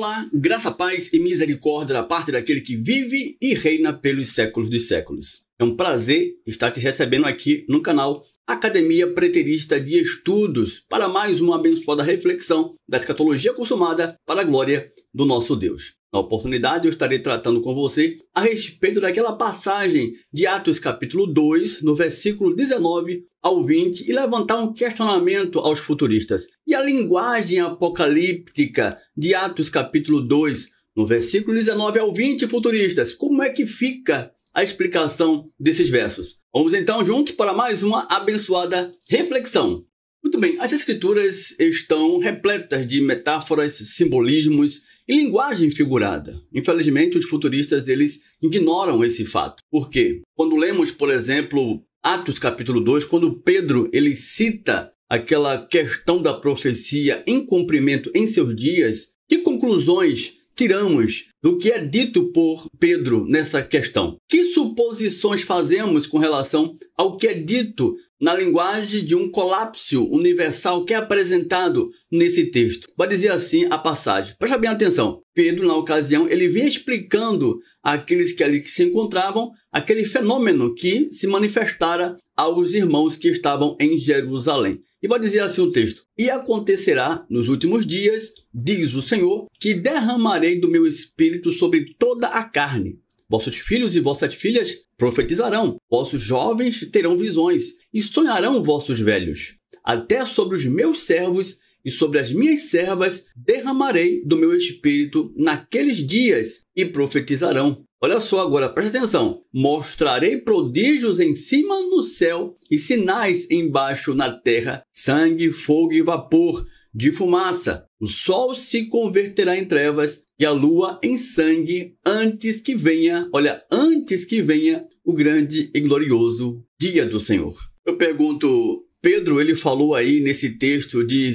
Olá, graça, paz e misericórdia da parte daquele que vive e reina pelos séculos dos séculos. É um prazer estar te recebendo aqui no canal Academia Preterista de Estudos para mais uma abençoada reflexão da escatologia consumada para a glória do nosso Deus. Na oportunidade, eu estarei tratando com você a respeito daquela passagem de Atos capítulo 2, no versículo 19 ao 20, e levantar um questionamento aos futuristas. E a linguagem apocalíptica de Atos capítulo 2, no versículo 19 ao 20, futuristas, como é que fica a explicação desses versos? Vamos então juntos para mais uma abençoada reflexão. Muito bem, as escrituras estão repletas de metáforas, simbolismos e linguagem figurada. Infelizmente, os futuristas eles ignoram esse fato. Por quê? Quando lemos, por exemplo, Atos capítulo 2, quando Pedro ele cita aquela questão da profecia em cumprimento em seus dias, que conclusões tiramos do que é dito por Pedro nessa questão? Que suposições fazemos com relação ao que é dito na linguagem de um colapso universal que é apresentado nesse texto? Vai dizer assim a passagem. Presta bem atenção. Pedro, na ocasião, ele vem explicando àqueles que ali que se encontravam aquele fenômeno que se manifestara aos irmãos que estavam em Jerusalém. E vai dizer assim o texto: E acontecerá nos últimos dias, diz o Senhor, que derramarei do meu espírito sobre toda a carne. Vossos filhos e vossas filhas profetizarão, vossos jovens terão visões e sonharão vossos velhos. Até sobre os meus servos e sobre as minhas servas derramarei do meu espírito naqueles dias e profetizarão. Olha só agora, presta atenção. Mostrarei prodígios em cima no céu e sinais embaixo na terra: sangue, fogo e vapor de fumaça. O sol se converterá em trevas e a lua em sangue antes que venha, olha, antes que venha o grande e glorioso dia do Senhor. Eu pergunto, Pedro, ele falou aí nesse texto de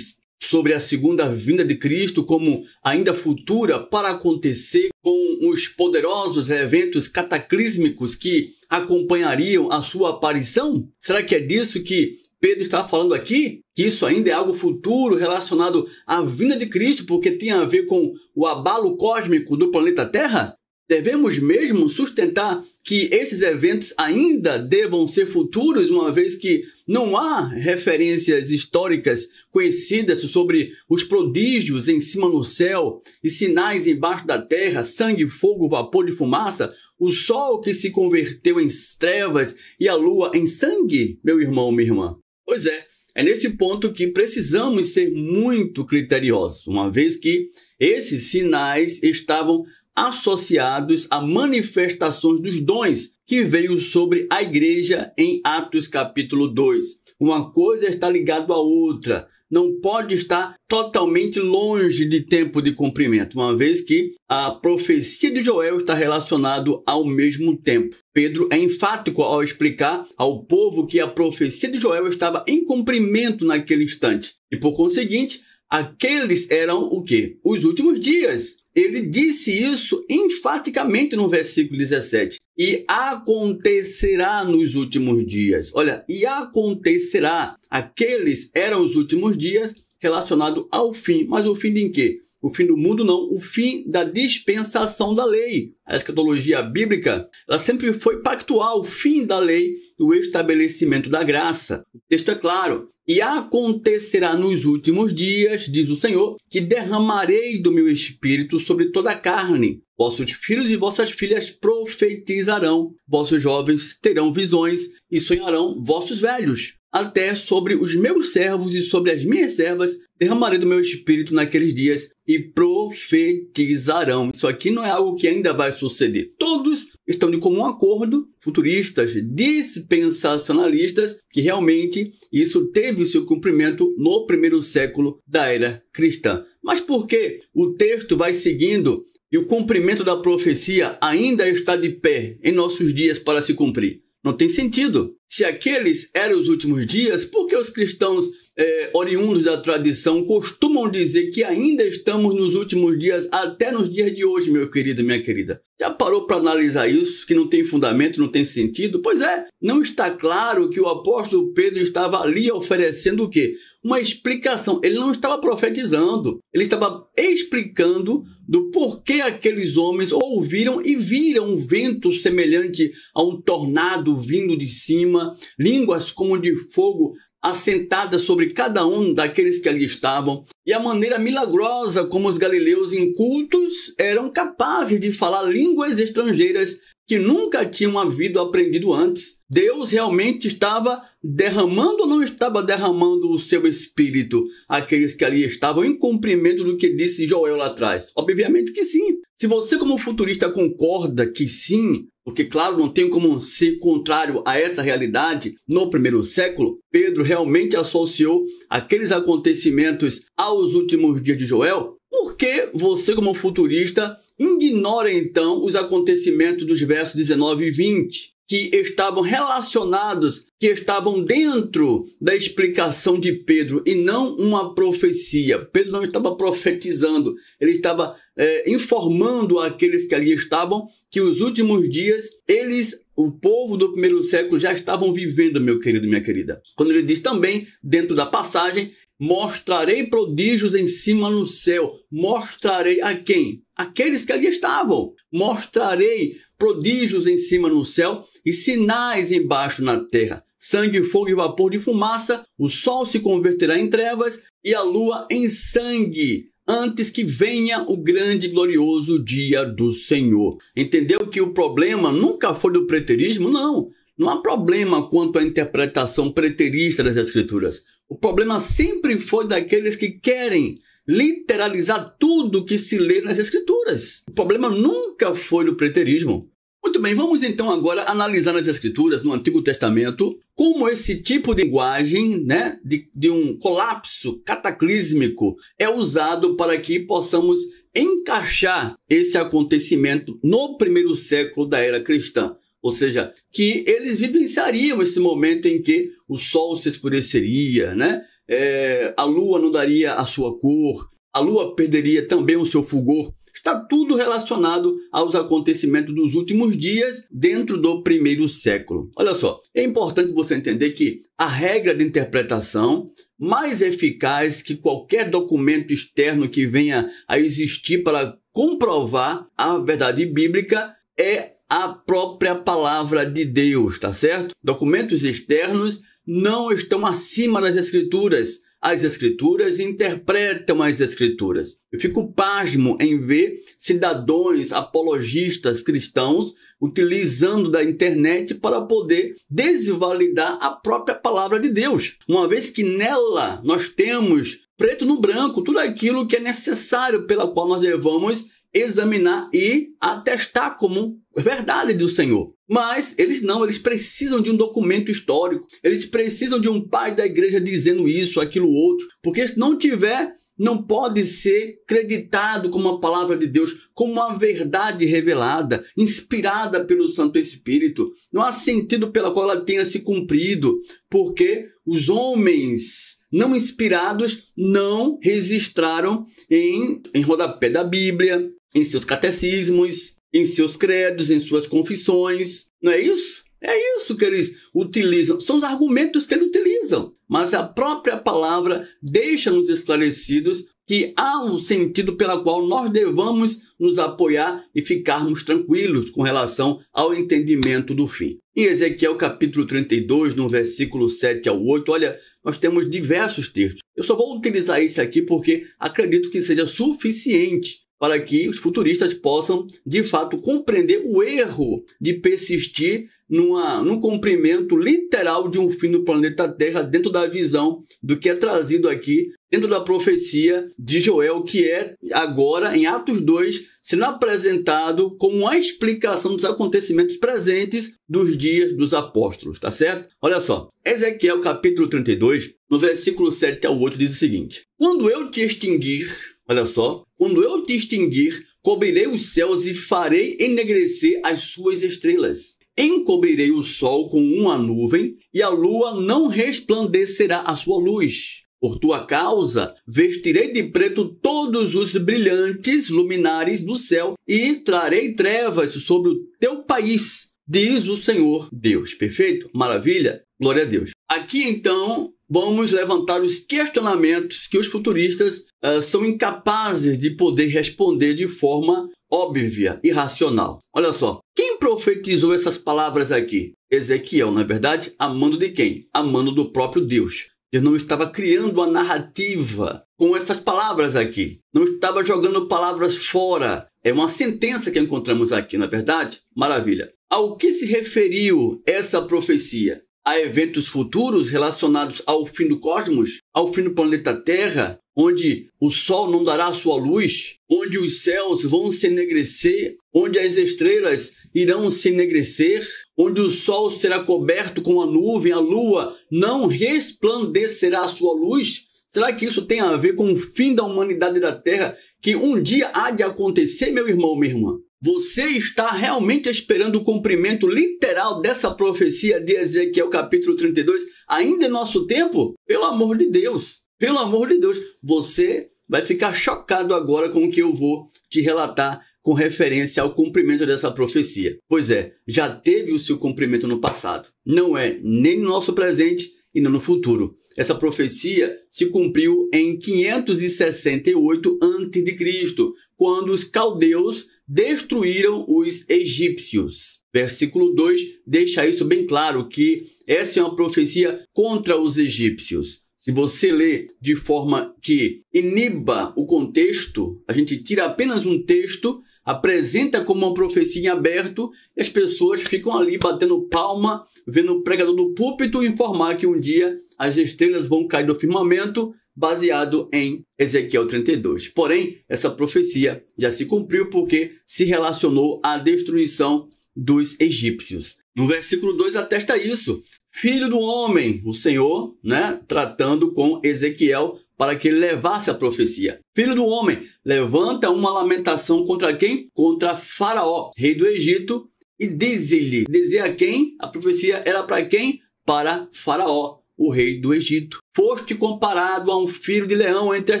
sobre a segunda vinda de Cristo como ainda futura para acontecer com os poderosos eventos cataclísmicos que acompanhariam a sua aparição? Será que é disso que Pedro está falando aqui? Que isso ainda é algo futuro relacionado à vinda de Cristo, porque tem a ver com o abalo cósmico do planeta Terra? Devemos mesmo sustentar que esses eventos ainda devam ser futuros, uma vez que não há referências históricas conhecidas sobre os prodígios em cima no céu e sinais embaixo da terra, sangue, fogo, vapor de fumaça, o sol que se converteu em trevas e a lua em sangue, meu irmão, minha irmã. Pois é, é nesse ponto que precisamos ser muito criteriosos, uma vez que esses sinais estavam associados a manifestações dos dons que veio sobre a igreja em Atos capítulo 2. Uma coisa está ligada à outra, não pode estar totalmente longe de tempo de cumprimento, uma vez que a profecia de Joel está relacionado ao mesmo tempo. Pedro é enfático ao explicar ao povo que a profecia de Joel estava em cumprimento naquele instante. E por conseguinte, Aqueles eram o quê? Os últimos dias. Ele disse isso enfaticamente no versículo 17. E acontecerá nos últimos dias. Olha, e acontecerá. Aqueles eram os últimos dias relacionado ao fim. Mas o fim de quê? O fim do mundo não, o fim da dispensação da lei. A escatologia bíblica, ela sempre foi pactual, o fim da lei e o estabelecimento da graça. O texto é claro, e acontecerá nos últimos dias, diz o Senhor, que derramarei do meu espírito sobre toda a carne. Vossos filhos e vossas filhas profetizarão, vossos jovens terão visões e sonharão vossos velhos. Até sobre os meus servos e sobre as minhas servas derramarei do meu espírito naqueles dias e profetizarão. Isso aqui não é algo que ainda vai suceder. Todos estão de comum acordo, futuristas, dispensacionalistas, que realmente isso teve seu cumprimento no primeiro século da era cristã. Mas por que o texto vai seguindo e o cumprimento da profecia ainda está de pé em nossos dias para se cumprir? Não tem sentido. Se aqueles eram os últimos dias, por que os cristãos é, oriundos da tradição costumam dizer que ainda estamos nos últimos dias, até nos dias de hoje, meu querido, minha querida? Já parou para analisar isso, que não tem fundamento, não tem sentido? Pois é, não está claro que o apóstolo Pedro estava ali oferecendo o quê? uma explicação. Ele não estava profetizando, ele estava explicando do porquê aqueles homens ouviram e viram um vento semelhante a um tornado vindo de cima, línguas como de fogo assentada sobre cada um daqueles que ali estavam, e a maneira milagrosa como os galileus incultos eram capazes de falar línguas estrangeiras que nunca tinham havido aprendido antes. Deus realmente estava derramando ou não estava derramando o seu espírito àqueles que ali estavam, em cumprimento do que disse Joel lá atrás? Obviamente que sim. Se você, como futurista, concorda que sim, porque, claro, não tem como ser contrário a essa realidade. No primeiro século, Pedro realmente associou aqueles acontecimentos aos últimos dias de Joel. Por que você, como futurista, ignora então os acontecimentos dos versos 19 e 20? que estavam relacionados, que estavam dentro da explicação de Pedro e não uma profecia. Pedro não estava profetizando, ele estava é, informando aqueles que ali estavam que os últimos dias eles, o povo do primeiro século, já estavam vivendo, meu querido, minha querida. Quando ele diz também, dentro da passagem, mostrarei prodígios em cima no céu, mostrarei a quem? Aqueles que ali estavam, mostrarei prodígios em cima no céu e sinais embaixo na terra. Sangue, fogo e vapor de fumaça, o sol se converterá em trevas e a lua em sangue, antes que venha o grande e glorioso dia do Senhor. Entendeu que o problema nunca foi do preterismo? Não. Não há problema quanto à interpretação preterista das Escrituras. O problema sempre foi daqueles que querem literalizar tudo que se lê nas Escrituras. O problema nunca foi do preterismo. Muito bem, vamos então agora analisar nas escrituras, no Antigo Testamento, como esse tipo de linguagem, né, de, de um colapso cataclísmico é usado para que possamos encaixar esse acontecimento no primeiro século da era cristã. Ou seja, que eles vivenciariam esse momento em que o sol se escureceria, né? É, a lua não daria a sua cor, a lua perderia também o seu fulgor. Está tudo relacionado aos acontecimentos dos últimos dias dentro do primeiro século. Olha só, é importante você entender que a regra de interpretação mais eficaz que qualquer documento externo que venha a existir para comprovar a verdade bíblica é a própria palavra de Deus, tá certo? Documentos externos não estão acima das escrituras as Escrituras e interpretam as Escrituras. Eu fico pasmo em ver cidadãos, apologistas cristãos utilizando da internet para poder desvalidar a própria palavra de Deus, uma vez que nela nós temos preto no branco tudo aquilo que é necessário pela qual nós devemos examinar e atestar como verdade do Senhor. Mas eles não, eles precisam de um documento histórico, eles precisam de um pai da igreja dizendo isso, aquilo, outro, porque se não tiver, não pode ser creditado como a palavra de Deus, como uma verdade revelada, inspirada pelo Santo Espírito. Não há sentido pela qual ela tenha se cumprido, porque os homens não inspirados não registraram em, em rodapé da Bíblia, em seus catecismos, em seus credos, em suas confissões. Não é isso? É isso que eles utilizam, são os argumentos que eles utilizam. Mas a própria palavra deixa-nos esclarecidos que há um sentido pela qual nós devamos nos apoiar e ficarmos tranquilos com relação ao entendimento do fim. Em Ezequiel capítulo 32, no versículo 7 ao 8, olha, nós temos diversos textos. Eu só vou utilizar esse aqui porque acredito que seja suficiente para que os futuristas possam, de fato, compreender o erro de persistir numa, num cumprimento literal de um fim do planeta Terra dentro da visão do que é trazido aqui, dentro da profecia de Joel, que é agora, em Atos 2, sendo apresentado como a explicação dos acontecimentos presentes dos dias dos apóstolos, tá certo? Olha só, Ezequiel capítulo 32, no versículo 7 ao 8, diz o seguinte: Quando eu te extinguir Olha só. Quando eu te extinguir, cobrirei os céus e farei enegrecer as suas estrelas. Encobrirei o sol com uma nuvem, e a lua não resplandecerá a sua luz. Por tua causa, vestirei de preto todos os brilhantes luminares do céu e trarei trevas sobre o teu país, diz o Senhor Deus. Perfeito? Maravilha? Glória a Deus. Aqui então vamos levantar os questionamentos que os futuristas uh, são incapazes de poder responder de forma óbvia e racional. Olha só, quem profetizou essas palavras aqui? Ezequiel, na é verdade, a mando de quem? A mando do próprio Deus. Ele não estava criando uma narrativa com essas palavras aqui. Não estava jogando palavras fora. É uma sentença que encontramos aqui, na é verdade? Maravilha. Ao que se referiu essa profecia? a eventos futuros relacionados ao fim do cosmos, ao fim do planeta Terra, onde o Sol não dará sua luz, onde os céus vão se enegrecer, onde as estrelas irão se enegrecer, onde o Sol será coberto com a nuvem, a Lua não resplandecerá sua luz. Será que isso tem a ver com o fim da humanidade da Terra que um dia há de acontecer, meu irmão, minha irmã? Você está realmente esperando o cumprimento literal dessa profecia de Ezequiel capítulo 32 ainda em nosso tempo? Pelo amor de Deus, pelo amor de Deus, você vai ficar chocado agora com o que eu vou te relatar com referência ao cumprimento dessa profecia. Pois é, já teve o seu cumprimento no passado. Não é nem no nosso presente e não no futuro. Essa profecia se cumpriu em 568 a.C., quando os caldeus destruíram os egípcios. Versículo 2 deixa isso bem claro que essa é uma profecia contra os egípcios. Se você lê de forma que iniba o contexto, a gente tira apenas um texto, apresenta como uma profecia em aberto e as pessoas ficam ali batendo palma, vendo o pregador do púlpito informar que um dia as estrelas vão cair do firmamento baseado em Ezequiel 32. Porém, essa profecia já se cumpriu porque se relacionou à destruição dos egípcios. No versículo 2 atesta isso. Filho do homem, o Senhor, né, tratando com Ezequiel para que ele levasse a profecia. Filho do homem, levanta uma lamentação contra quem? Contra Faraó, rei do Egito, e diz-lhe, dizer a quem? A profecia era para quem? Para Faraó, o rei do Egito. Foste comparado a um filho de leão entre as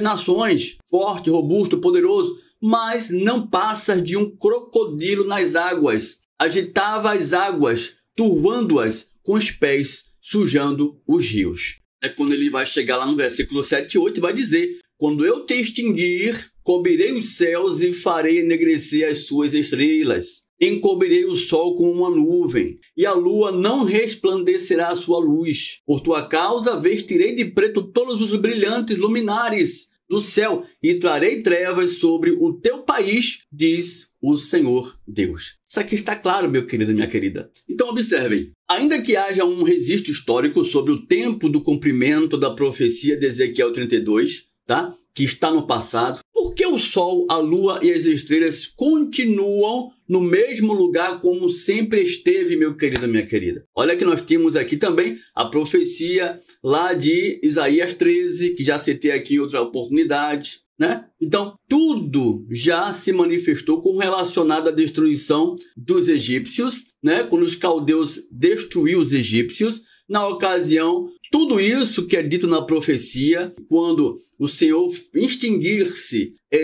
nações, forte, robusto, poderoso, mas não passas de um crocodilo nas águas. Agitava as águas, turvando-as com os pés, sujando os rios. É quando ele vai chegar lá no versículo 7 e 8 e vai dizer: Quando eu te extinguir, cobrirei os céus e farei enegrecer as suas estrelas. Encobrirei o sol com uma nuvem, e a lua não resplandecerá a sua luz. Por tua causa vestirei de preto todos os brilhantes luminares do céu, e trarei trevas sobre o teu país, diz o Senhor Deus. Isso aqui está claro, meu querido e minha querida. Então observem, ainda que haja um registro histórico sobre o tempo do cumprimento da profecia de Ezequiel 32, tá? Que está no passado, por que o Sol, a Lua e as estrelas continuam no mesmo lugar como sempre esteve, meu querido, minha querida? Olha que nós temos aqui também a profecia lá de Isaías 13, que já citei aqui em outra oportunidade. Né? Então, tudo já se manifestou com relacionado à destruição dos egípcios, né? quando os caldeus destruíram os egípcios, na ocasião tudo isso que é dito na profecia, quando o Senhor extinguir-se é,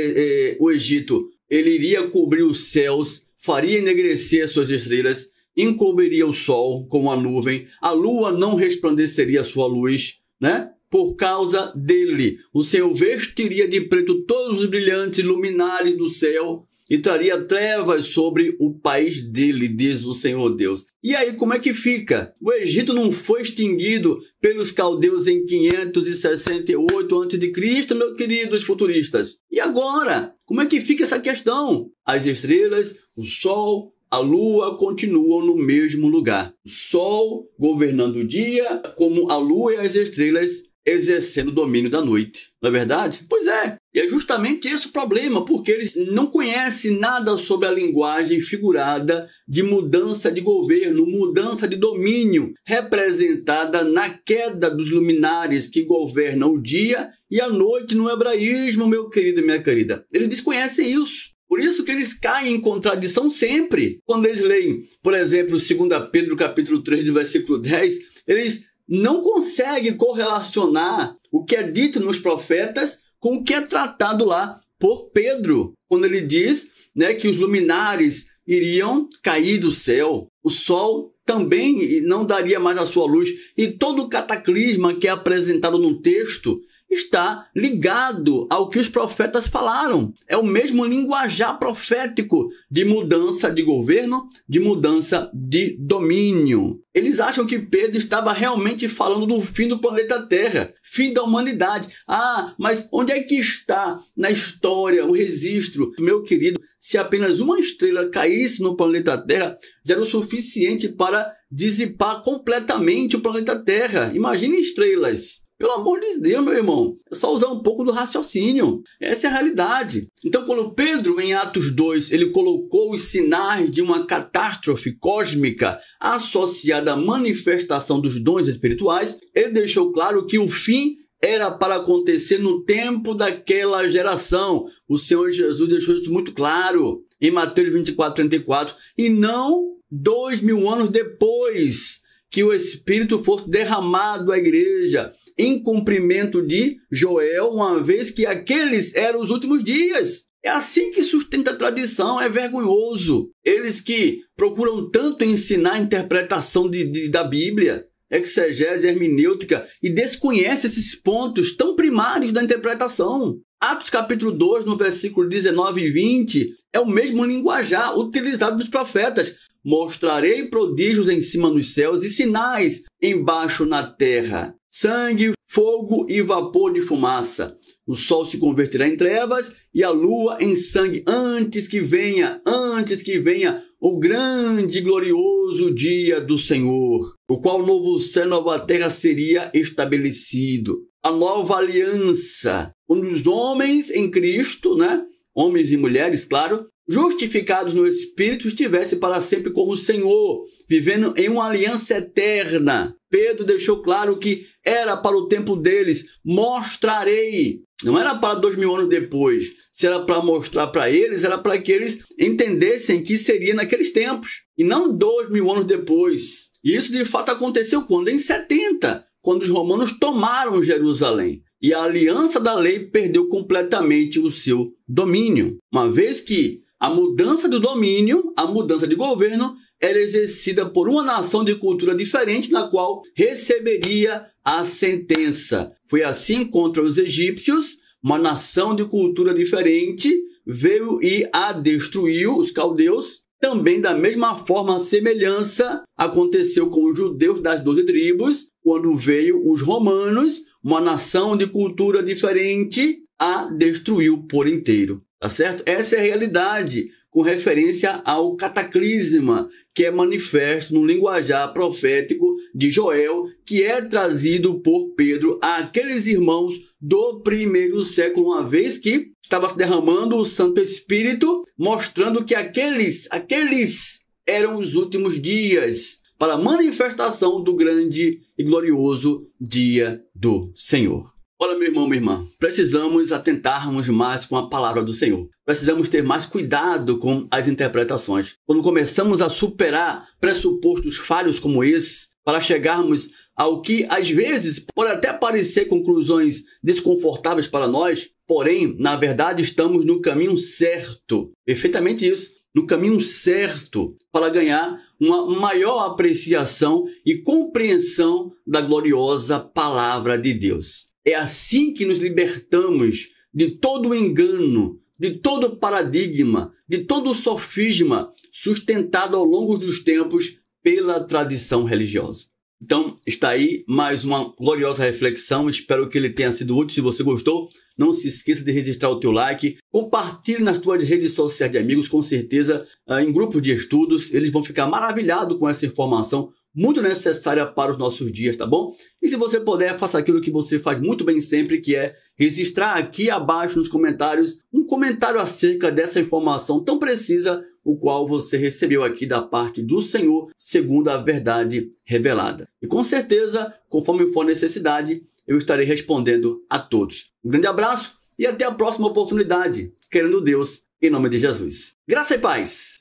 é, o Egito, ele iria cobrir os céus, faria enegrecer suas estrelas, encobriria o sol com a nuvem, a lua não resplandeceria sua luz, né? por causa dele. O Senhor vestiria de preto todos os brilhantes luminares do céu e traria trevas sobre o país dele, diz o Senhor Deus. E aí, como é que fica? O Egito não foi extinguido pelos caldeus em 568 a.C., meus queridos futuristas. E agora? Como é que fica essa questão? As estrelas, o sol, a lua continuam no mesmo lugar. O sol governando o dia, como a lua e as estrelas exercendo o domínio da noite, não é verdade? Pois é, e é justamente esse o problema, porque eles não conhecem nada sobre a linguagem figurada de mudança de governo, mudança de domínio, representada na queda dos luminares que governam o dia e a noite no hebraísmo, meu querido e minha querida. Eles desconhecem isso. Por isso que eles caem em contradição sempre. Quando eles leem, por exemplo, 2 Pedro capítulo 3, versículo 10, eles não consegue correlacionar o que é dito nos profetas com o que é tratado lá por Pedro, quando ele diz né, que os luminares iriam cair do céu, o sol também não daria mais a sua luz, e todo o cataclisma que é apresentado no texto está ligado ao que os profetas falaram. É o mesmo linguajar profético de mudança de governo, de mudança de domínio. Eles acham que Pedro estava realmente falando do fim do planeta Terra, fim da humanidade. Ah, mas onde é que está na história o registro? Meu querido, se apenas uma estrela caísse no planeta Terra, já era o suficiente para dissipar completamente o planeta Terra. Imagine estrelas. Pelo amor de Deus, meu irmão. É só usar um pouco do raciocínio. Essa é a realidade. Então, quando Pedro, em Atos 2, ele colocou os sinais de uma catástrofe cósmica associada à manifestação dos dons espirituais, ele deixou claro que o fim era para acontecer no tempo daquela geração. O Senhor Jesus deixou isso muito claro em Mateus 24, 34. E não dois mil anos depois que o Espírito fosse derramado à igreja em cumprimento de Joel, uma vez que aqueles eram os últimos dias. É assim que sustenta a tradição, é vergonhoso. Eles que procuram tanto ensinar a interpretação de, de, da Bíblia, exegese, hermenêutica, e desconhecem esses pontos tão primários da interpretação. Atos capítulo 2, no versículo 19 e 20, é o mesmo linguajar utilizado nos profetas. Mostrarei prodígios em cima nos céus e sinais embaixo na terra sangue, fogo e vapor de fumaça. O sol se converterá em trevas e a lua em sangue antes que venha, antes que venha o grande e glorioso dia do Senhor, o qual novo céu e nova terra seria estabelecido. A nova aliança, onde os homens em Cristo, né? Homens e mulheres, claro, justificados no Espírito, estivesse para sempre com o Senhor, vivendo em uma aliança eterna. Pedro deixou claro que era para o tempo deles: mostrarei. Não era para dois mil anos depois. Se era para mostrar para eles, era para que eles entendessem que seria naqueles tempos. E não dois mil anos depois. E isso de fato aconteceu quando? Em 70, quando os romanos tomaram Jerusalém e a aliança da lei perdeu completamente o seu domínio. Uma vez que a mudança do domínio, a mudança de governo, era exercida por uma nação de cultura diferente, na qual receberia a sentença. Foi assim contra os egípcios, uma nação de cultura diferente veio e a destruiu, os caldeus. Também, da mesma forma, a semelhança aconteceu com os judeus das doze tribos, quando veio os romanos, uma nação de cultura diferente, a destruiu por inteiro. Tá certo? Essa é a realidade com referência ao cataclisma que é manifesto no linguajar profético de Joel, que é trazido por Pedro àqueles irmãos do primeiro século, uma vez que estava se derramando o Santo Espírito, mostrando que aqueles, aqueles eram os últimos dias para a manifestação do grande e glorioso dia do Senhor. Olha, meu irmão, minha irmã, precisamos atentarmos mais com a palavra do Senhor. Precisamos ter mais cuidado com as interpretações. Quando começamos a superar pressupostos falhos como esse, para chegarmos ao que às vezes pode até parecer conclusões desconfortáveis para nós, porém, na verdade, estamos no caminho certo. Perfeitamente isso. No caminho certo para ganhar uma maior apreciação e compreensão da gloriosa palavra de Deus. É assim que nos libertamos de todo engano, de todo paradigma, de todo sofisma sustentado ao longo dos tempos pela tradição religiosa. Então, está aí mais uma gloriosa reflexão. Espero que ele tenha sido útil. Se você gostou, não se esqueça de registrar o teu like. Compartilhe nas tuas redes sociais de amigos, com certeza, ah, em grupos de estudos. Eles vão ficar maravilhados com essa informação muito necessária para os nossos dias, tá bom? E se você puder, faça aquilo que você faz muito bem sempre, que é registrar aqui abaixo nos comentários um comentário acerca dessa informação tão precisa, o qual você recebeu aqui da parte do Senhor, segundo a verdade revelada. E com certeza, conforme for necessidade, eu estarei respondendo a todos. Um grande abraço e até a próxima oportunidade, querendo Deus, em nome de Jesus. Graça e paz!